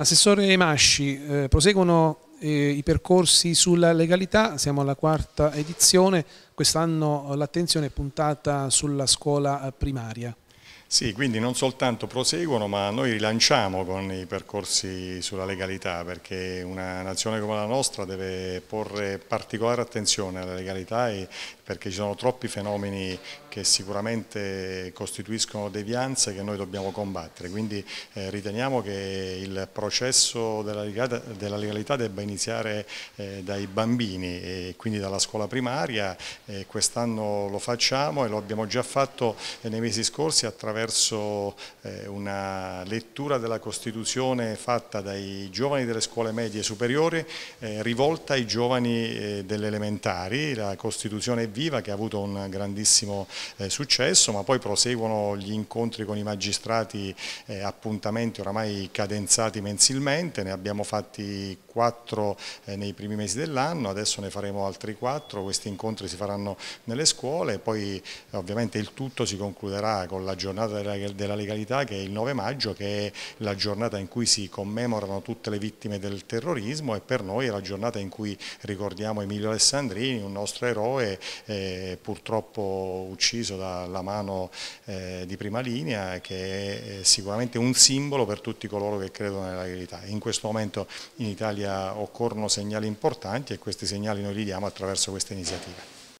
Assessore Masci, eh, proseguono eh, i percorsi sulla legalità, siamo alla quarta edizione, quest'anno eh, l'attenzione è puntata sulla scuola eh, primaria. Sì, quindi non soltanto proseguono, ma noi rilanciamo con i percorsi sulla legalità, perché una nazione come la nostra deve porre particolare attenzione alla legalità perché ci sono troppi fenomeni che sicuramente costituiscono devianze che noi dobbiamo combattere. Quindi eh, riteniamo che il processo della legalità, della legalità debba iniziare eh, dai bambini e quindi dalla scuola primaria. Quest'anno lo facciamo e lo abbiamo già fatto eh, nei mesi scorsi attraverso attraverso eh, una lettura della Costituzione fatta dai giovani delle scuole medie e superiori eh, rivolta ai giovani eh, delle elementari, la Costituzione è viva che ha avuto un grandissimo successo ma poi proseguono gli incontri con i magistrati, appuntamenti oramai cadenzati mensilmente, ne abbiamo fatti quattro nei primi mesi dell'anno, adesso ne faremo altri quattro, questi incontri si faranno nelle scuole e poi ovviamente il tutto si concluderà con la giornata giornata della legalità che è il 9 maggio, che è la giornata in cui si commemorano tutte le vittime del terrorismo e per noi è la giornata in cui ricordiamo Emilio Alessandrini, un nostro eroe eh, purtroppo ucciso dalla mano eh, di prima linea che è eh, sicuramente un simbolo per tutti coloro che credono nella legalità. In questo momento in Italia occorrono segnali importanti e questi segnali noi li diamo attraverso questa iniziativa.